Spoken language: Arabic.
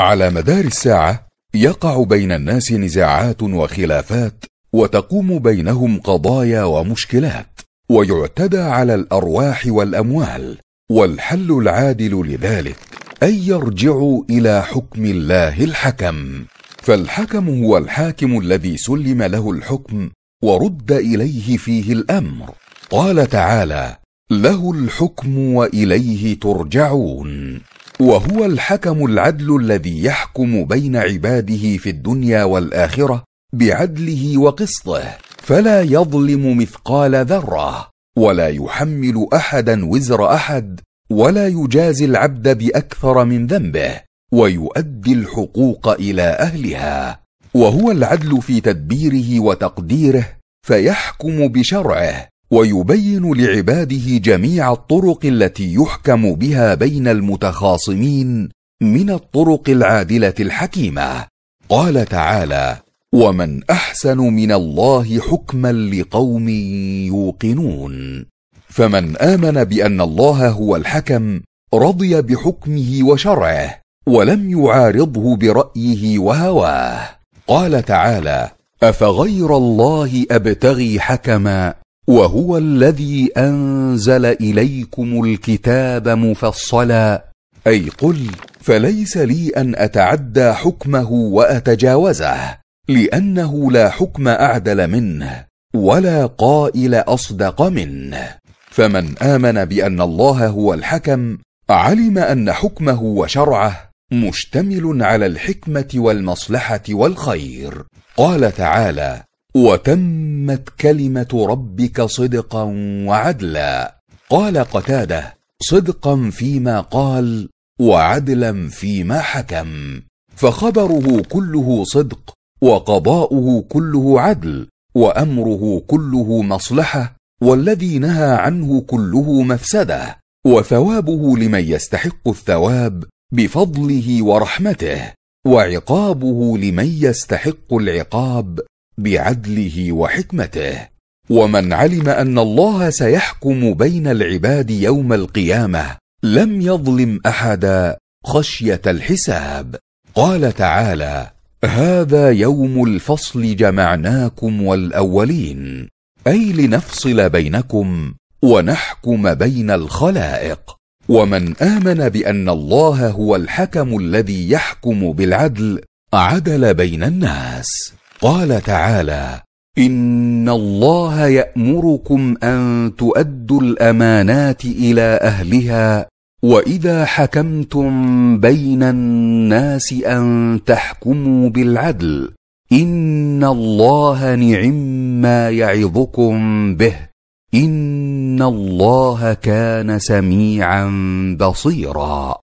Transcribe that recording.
على مدار الساعة يقع بين الناس نزاعات وخلافات وتقوم بينهم قضايا ومشكلات ويعتدى على الأرواح والأموال والحل العادل لذلك أن يرجعوا إلى حكم الله الحكم فالحكم هو الحاكم الذي سلم له الحكم ورد إليه فيه الأمر قال تعالى له الحكم وإليه ترجعون وهو الحكم العدل الذي يحكم بين عباده في الدنيا والاخره بعدله وقسطه فلا يظلم مثقال ذره ولا يحمل احدا وزر احد ولا يجازي العبد باكثر من ذنبه ويؤدي الحقوق الى اهلها وهو العدل في تدبيره وتقديره فيحكم بشرعه ويبين لعباده جميع الطرق التي يحكم بها بين المتخاصمين من الطرق العادله الحكيمه قال تعالى ومن احسن من الله حكما لقوم يوقنون فمن امن بان الله هو الحكم رضي بحكمه وشرعه ولم يعارضه برايه وهواه قال تعالى افغير الله ابتغي حكما وهو الذي أنزل إليكم الكتاب مفصلا أي قل فليس لي أن أتعدى حكمه وأتجاوزه لأنه لا حكم أعدل منه ولا قائل أصدق منه فمن آمن بأن الله هو الحكم علم أن حكمه وشرعه مشتمل على الحكمة والمصلحة والخير قال تعالى وتمت كلمه ربك صدقا وعدلا قال قتاده صدقا فيما قال وعدلا فيما حكم فخبره كله صدق وقضاؤه كله عدل وامره كله مصلحه والذي نهى عنه كله مفسده وثوابه لمن يستحق الثواب بفضله ورحمته وعقابه لمن يستحق العقاب بعدله وحكمته ومن علم ان الله سيحكم بين العباد يوم القيامه لم يظلم احدا خشيه الحساب قال تعالى هذا يوم الفصل جمعناكم والاولين اي لنفصل بينكم ونحكم بين الخلائق ومن امن بان الله هو الحكم الذي يحكم بالعدل عدل بين الناس قال تعالى ان الله يامركم ان تؤدوا الامانات الى اهلها واذا حكمتم بين الناس ان تحكموا بالعدل ان الله نعم ما يعظكم به ان الله كان سميعا بصيرا